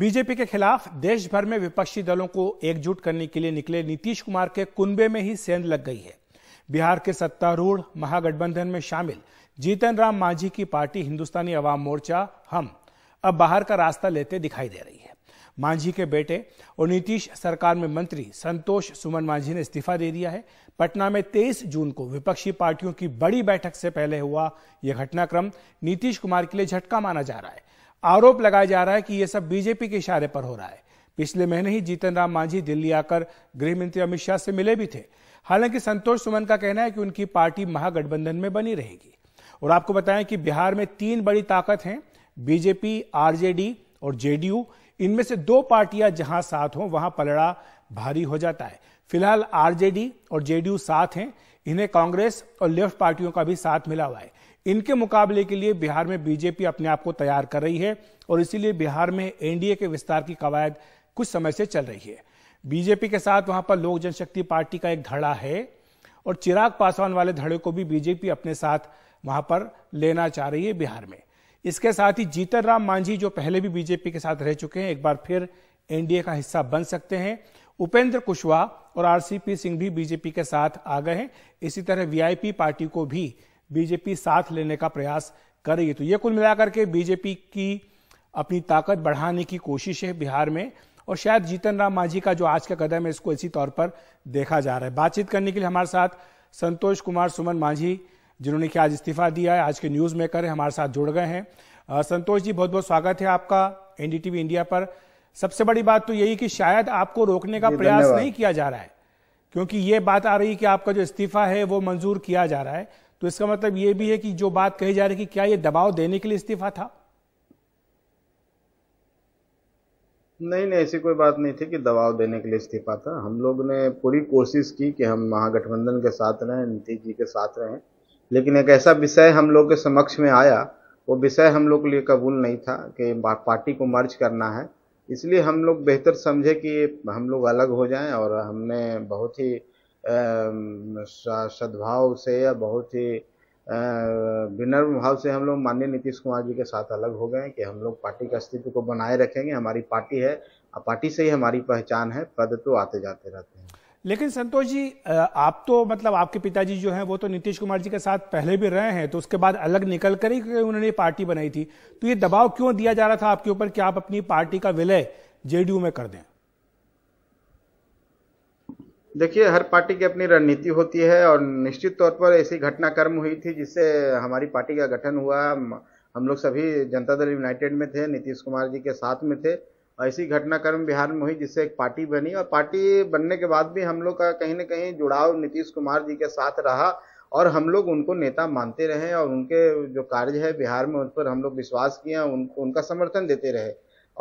BJP के खिलाफ देश भर में विपक्षी दलों को एकजुट करने के लिए निकले नीतीश कुमार के कुंबे में ही सेंध लग गई है बिहार के सत्तारूढ़ महागठबंधन में शामिल जीतन राम मांझी की पार्टी हिंदुस्तानी अवाम मोर्चा हम अब बाहर का रास्ता लेते दिखाई दे रही है मांझी के बेटे और नीतीश सरकार में मंत्री संतोष सुमन मांझी ने इस्तीफा दे दिया है पटना में 23 जून को विपक्षी पार्टियों की बड़ी बैठक से पहले हुआ यह घटनाक्रम नीतीश कुमार के लिए झटका माना जा रहा है आरोप लगाया जा रहा है कि यह सब बीजेपी के इशारे पर हो रहा है पिछले महीने ही जीतन राम मांझी दिल्ली आकर गृहमंत्री अमित शाह से मिले भी थे हालांकि संतोष सुमन का कहना है कि उनकी पार्टी महागठबंधन में बनी रहेगी और आपको बताएं कि बिहार में तीन बड़ी ताकत हैं बीजेपी आरजेडी और जेडीयू इनमें से दो पार्टियां जहां साथ हों वहां पलड़ा भारी हो जाता है फिलहाल आरजेडी और जेडीयू साथ हैं इन्हें कांग्रेस और लेफ्ट पार्टियों का भी साथ मिला हुआ है इनके मुकाबले के लिए बिहार में बीजेपी अपने आप को तैयार कर रही है और इसीलिए बिहार में एनडीए के विस्तार की कवायद कुछ समय से चल रही है बीजेपी के साथ वहां पर लोक जनशक्ति पार्टी का एक धड़ा है और चिराग पासवान वाले धड़े को भी बीजेपी अपने साथ वहां पर लेना चाह रही है बिहार में इसके साथ ही जीतन राम मांझी जो पहले भी बीजेपी के साथ रह चुके हैं एक बार फिर एनडीए का हिस्सा बन सकते हैं उपेंद्र कुशवाहा और आरसीपी सिंह भी बीजेपी के साथ आ गए हैं इसी तरह वीआईपी पार्टी को भी बीजेपी साथ लेने का प्रयास कर रही है तो ये कुल मिलाकर के बीजेपी की अपनी ताकत बढ़ाने की कोशिश है बिहार में और शायद जीतन राम मांझी का जो आज का कदम है इसको इसी तौर पर देखा जा रहा है बातचीत करने के लिए हमारे साथ संतोष कुमार सुमन मांझी जिन्होंने कि आज इस्तीफा दिया है आज के न्यूज मेकर है हमारे साथ जुड़ गए हैं संतोष जी बहुत बहुत स्वागत है आपका एनडीटीवी इंडिया पर सबसे बड़ी बात तो यही कि शायद आपको रोकने का प्रयास नहीं किया जा रहा है क्योंकि ये बात आ रही है कि आपका जो इस्तीफा है वो मंजूर किया जा रहा है तो इसका मतलब यह भी है कि जो बात कही जा रही कि क्या यह दबाव देने के लिए इस्तीफा था नहीं नहीं ऐसी कोई बात नहीं थी कि दबाव देने के लिए इस्तीफा था हम लोग ने पूरी कोशिश की कि हम महागठबंधन के साथ रहें नीतीश जी के साथ रहें लेकिन एक ऐसा विषय हम लोग के समक्ष में आया वो विषय हम लोग के लिए कबूल नहीं था कि पार्टी को मर्ज करना है इसलिए हम लोग बेहतर समझे कि हम लोग अलग हो जाएं और हमने बहुत ही सद्भाव से या बहुत ही विनम्र भाव से हम लोग माननीय नीतीश कुमार जी के साथ अलग हो गए कि हम लोग पार्टी के अस्तित्व को बनाए रखेंगे हमारी पार्टी है और पार्टी से ही हमारी पहचान है पद तो आते जाते रहते हैं लेकिन संतोष जी आप तो मतलब आपके पिताजी जो हैं वो तो नीतीश कुमार जी के साथ पहले भी रहे हैं तो उसके बाद अलग निकल कर ही उन्होंने पार्टी बनाई थी तो ये दबाव क्यों दिया जा रहा था आपके ऊपर कि आप अपनी पार्टी का विलय जेडीयू में कर दें देखिए हर पार्टी की अपनी रणनीति होती है और निश्चित तौर पर ऐसी घटनाक्रम हुई थी जिससे हमारी पार्टी का गठन हुआ हम लोग सभी जनता दल यूनाइटेड में थे नीतीश कुमार जी के साथ में थे ऐसी घटनाक्रम बिहार में हुई जिससे एक पार्टी बनी और पार्टी बनने के बाद भी हम लोग का कहीं ना कहीं जुड़ाव नीतीश कुमार जी के साथ रहा और हम लोग उनको नेता मानते रहे और उनके जो कार्य है बिहार में उस पर हम लोग विश्वास किए उन, उनका समर्थन देते रहे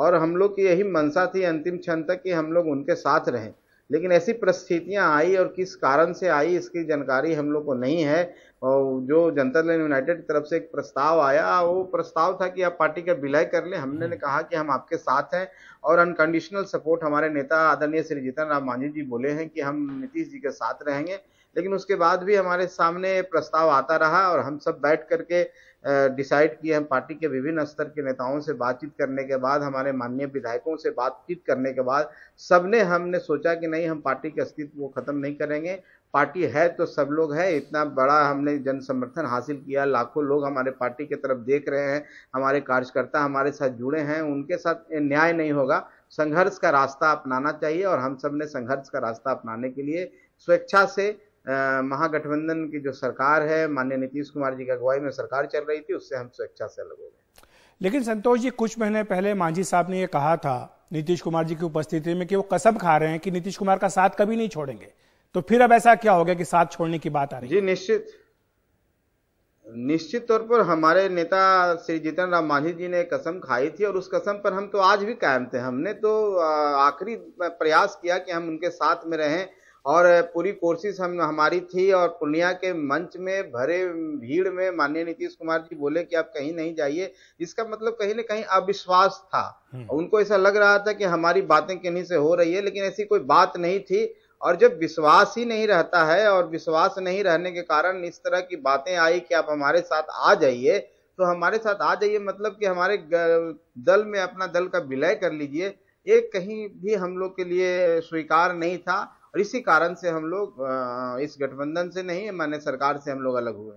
और हम लोग की यही मंशा थी अंतिम क्षण तक कि हम लोग उनके साथ रहें लेकिन ऐसी परिस्थितियां आई और किस कारण से आई इसकी जानकारी हम लोग को नहीं है और जो जनता दल यूनाइटेड की तरफ से एक प्रस्ताव आया वो प्रस्ताव था कि आप पार्टी का विलय कर लें हमने ने हम्म। कहा कि हम आपके साथ हैं और अनकंडीशनल सपोर्ट हमारे नेता आदरणीय श्री जीतन राम मांझी जी बोले हैं कि हम नीतीश जी के साथ रहेंगे लेकिन उसके बाद भी हमारे सामने प्रस्ताव आता रहा और हम सब बैठ करके डिसाइड किए हम पार्टी के विभिन्न स्तर के नेताओं से बातचीत करने के बाद हमारे माननीय विधायकों से बातचीत करने के बाद सबने हमने सोचा कि नहीं हम पार्टी के अस्तित्व को ख़त्म नहीं करेंगे पार्टी है तो सब लोग है इतना बड़ा हमने जन समर्थन हासिल किया लाखों लोग हमारे पार्टी की तरफ देख रहे हैं हमारे कार्यकर्ता हमारे साथ जुड़े हैं उनके साथ न्याय नहीं होगा संघर्ष का रास्ता अपनाना चाहिए और हम सब ने संघर्ष का रास्ता अपनाने के लिए स्वेच्छा से महागठबंधन की जो सरकार है माननीय नीतीश कुमार जी की अगुवाई में सरकार चल रही थी उससे हम स्वेच्छा से अलग हो गए लेकिन संतोष जी कुछ महीने पहले मांझी साहब ने यह कहा था नीतीश कुमार जी की उपस्थिति में कि वो कसम खा रहे हैं कि नीतीश कुमार का साथ कभी नहीं छोड़ेंगे तो फिर अब ऐसा क्या हो गया कि साथ छोड़ने की बात आ रही है जी निश्चित निश्चित तौर पर हमारे नेता श्री जीतन राम मांझी जी ने कसम खाई थी और उस कसम पर हम तो आज भी कायम थे हमने तो आखिरी प्रयास किया कि हम उनके साथ में रहें और पूरी कोशिश हम हमारी थी और पूर्णिया के मंच में भरे भीड़ में माननीय नीतीश कुमार जी बोले कि आप कहीं नहीं जाइए इसका मतलब कहीं ना कहीं अविश्वास था हम्म। उनको ऐसा लग रहा था कि हमारी बातें कहीं से हो रही है लेकिन ऐसी कोई बात नहीं थी और जब विश्वास ही नहीं रहता है और विश्वास नहीं रहने के कारण इस तरह की बातें आई कि आप हमारे साथ आ जाइए तो हमारे साथ आ जाइए मतलब कि हमारे दल में अपना दल का विलय कर लीजिए ये कहीं भी हम लोग के लिए स्वीकार नहीं था और इसी कारण से हम लोग इस गठबंधन से नहीं मान्य सरकार से हम लोग अलग हुए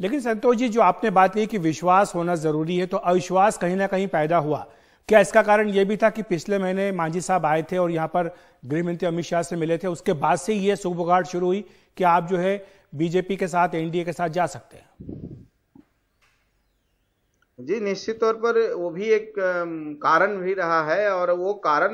लेकिन संतोष जी जो आपने बात की कि विश्वास होना जरूरी है तो अविश्वास कहीं ना कहीं पैदा हुआ क्या इसका कारण यह भी था कि पिछले महीने मांझी साहब आए थे और यहाँ पर गृहमंत्री अमित शाह से मिले थे उसके बाद से ये सुखबुगाहट शुरू हुई कि आप जो है बीजेपी के साथ एनडीए के साथ जा सकते हैं जी निश्चित तौर पर वो भी एक कारण भी रहा है और वो कारण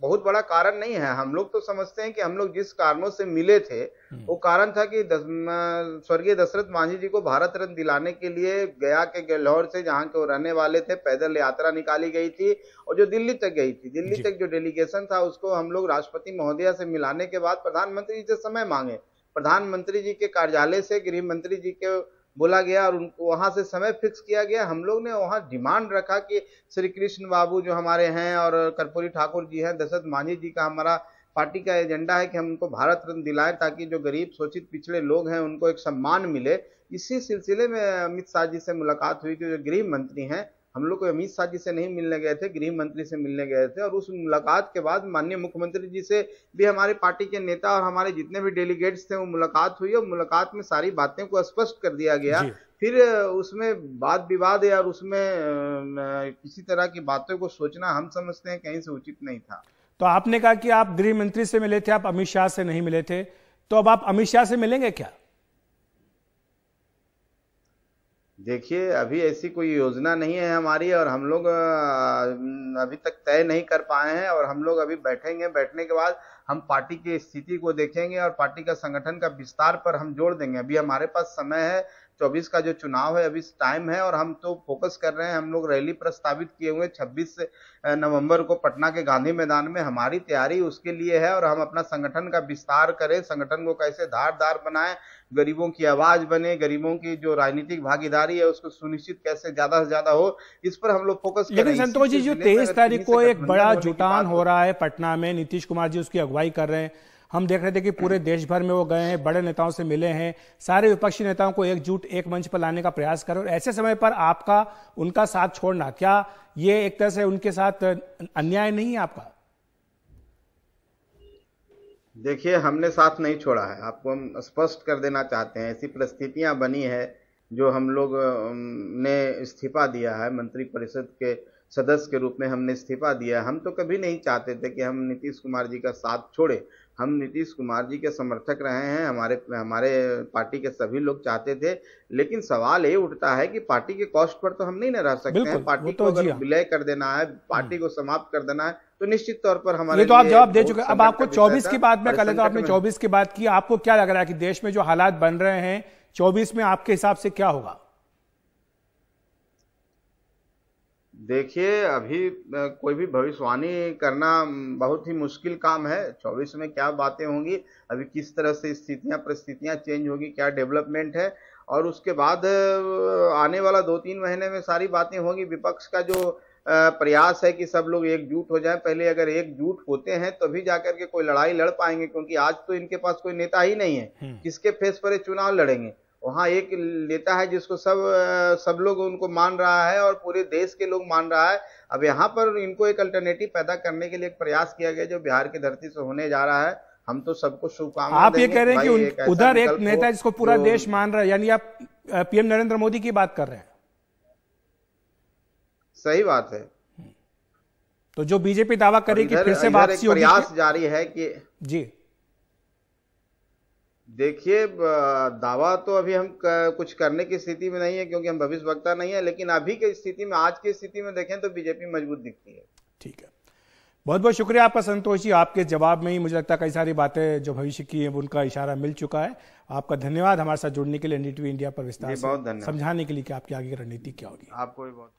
बहुत बड़ा कारण नहीं है हम लोग तो समझते हैं कि हम लोग जिस कारणों से मिले थे हम्म। वो कारण था कि स्वर्गीय दशरथ मांझी जी को भारत रत्न दिलाने के लिए गया के गलौर से जहाँ के वो रहने वाले थे पैदल यात्रा निकाली गई थी और जो दिल्ली तक गई थी दिल्ली तक जो डेलीगेशन था उसको हम लोग राष्ट्रपति महोदया से मिलाने के बाद प्रधानमंत्री जी से समय मांगे प्रधानमंत्री जी के कार्यालय से गृह मंत्री जी के बोला गया और उनको वहाँ से समय फिक्स किया गया हम लोग ने वहाँ डिमांड रखा कि श्री कृष्ण बाबू जो हमारे हैं और कर्पूरी ठाकुर जी हैं दशरथ मांझी जी का हमारा पार्टी का एजेंडा है कि हम उनको भारत रत्न दिलाएं ताकि जो गरीब शोषित पिछड़े लोग हैं उनको एक सम्मान मिले इसी सिलसिले में अमित शाह जी से मुलाकात हुई कि जो गृह मंत्री हैं हम लोग को अमित शाह जी से नहीं मिलने गए थे गृह मंत्री से मिलने गए थे और उस मुलाकात के बाद माननीय मुख्यमंत्री जी से भी हमारे पार्टी के नेता और हमारे जितने भी डेलीगेट्स थे वो मुलाकात हुई और मुलाकात में सारी बातें को स्पष्ट कर दिया गया फिर उसमें वाद विवाद या उसमें किसी तरह की बातों को सोचना हम समझते हैं कहीं से उचित नहीं था तो आपने कहा कि आप गृह मंत्री से मिले थे आप अमित शाह से नहीं मिले थे तो अब आप अमित शाह से मिलेंगे क्या देखिए अभी ऐसी कोई योजना नहीं है हमारी और हम लोग अभी तक तय नहीं कर पाए हैं और हम लोग अभी बैठेंगे बैठने के बाद हम पार्टी की स्थिति को देखेंगे और पार्टी का संगठन का विस्तार पर हम जोड़ देंगे अभी हमारे पास समय है चौबीस का जो चुनाव है अभी टाइम है और हम तो फोकस कर रहे हैं हम लोग रैली प्रस्तावित किए हुए छब्बीस नवंबर को पटना के गांधी मैदान में हमारी तैयारी उसके लिए है और हम अपना संगठन का विस्तार करें संगठन को कैसे धारदार बनाए गरीबों की आवाज बने गरीबों की जो राजनीतिक भागीदारी है उसको सुनिश्चित कैसे ज्यादा से ज्यादा हो इस पर हम लोग फोकस लेकिन संतोष जी जो तेईस तारीख को एक बड़ा जुटान हो रहा है पटना में नीतीश कुमार जी उसकी अगुवाई कर रहे हैं हम देख रहे थे कि पूरे देश भर में वो गए हैं बड़े नेताओं से मिले हैं सारे विपक्षी नेताओं को एकजुट एक मंच पर लाने का प्रयास करें और ऐसे समय पर आपका उनका साथ छोड़ना क्या ये एक तरह से उनके साथ अन्याय नहीं है आपका देखिए हमने साथ नहीं छोड़ा है आपको हम स्पष्ट कर देना चाहते हैं ऐसी परिस्थितियां बनी है जो हम लोग ने इस्तीफा दिया है मंत्री परिषद के सदस्य के रूप में हमने इस्तीफा दिया हम तो कभी नहीं चाहते थे कि हम नीतीश कुमार जी का साथ छोड़े हम नीतीश कुमार जी के समर्थक रहे हैं हमारे हमारे पार्टी के सभी लोग चाहते थे लेकिन सवाल ये उठता है कि पार्टी के कॉस्ट पर तो हम नहीं ना रह सकते हैं पार्टी तो को अगर हाँ। विलय कर देना है पार्टी हम्म। को समाप्त कर देना है तो निश्चित तौर पर हमारे तो आप जवाब दे चुके अब आपको चौबीस की बात में कल तो आपने चौबीस की बात की आपको क्या लग रहा है कि देश में जो हालात बन रहे हैं चौबीस में आपके हिसाब से क्या होगा देखिए अभी कोई भी भविष्यवाणी करना बहुत ही मुश्किल काम है चौबीस में क्या बातें होंगी अभी किस तरह से स्थितियां परिस्थितियां चेंज होगी क्या डेवलपमेंट है और उसके बाद आने वाला दो तीन महीने में सारी बातें होंगी विपक्ष का जो प्रयास है कि सब लोग एकजुट हो जाएं पहले अगर एकजुट होते हैं तभी तो जाकर के कोई लड़ाई लड़ पाएंगे क्योंकि आज तो इनके पास कोई नेता ही नहीं है हम्म। किसके फेस पर चुनाव लड़ेंगे वहाँ एक नेता है जिसको सब सब लोग उनको मान रहा है और पूरे देश के लोग मान रहा है अब यहाँ पर इनको एक अल्टरनेटिव पैदा करने के लिए एक प्रयास किया गया जो बिहार की धरती से होने जा रहा है हम तो सबको शुभकामना आप ये कह रहे हैं कि उधर एक नेता जिसको पूरा देश मान रहा है यानी आप पीएम नरेंद्र मोदी की बात कर रहे हैं सही बात है तो जो बीजेपी दावा करे कि फिर से वापसी प्रयास जारी है कि जी देखिए दावा तो अभी हम कुछ करने की स्थिति में नहीं है क्योंकि हम भविष्य वक्ता नहीं है लेकिन अभी की स्थिति में आज की स्थिति में देखें तो बीजेपी मजबूत दिखती है ठीक है बहुत बहुत शुक्रिया आपका संतोष जी आपके जवाब में ही मुझे लगता है कई सारी बातें जो भविष्य की है उनका इशारा मिल चुका है आपका धन्यवाद हमारे साथ जुड़ने के लिए एनडीटीवी इंडिया पर विस्तार समझाने के लिए कि आपकी आगे की रणनीति क्या होगी आपको भी बहुत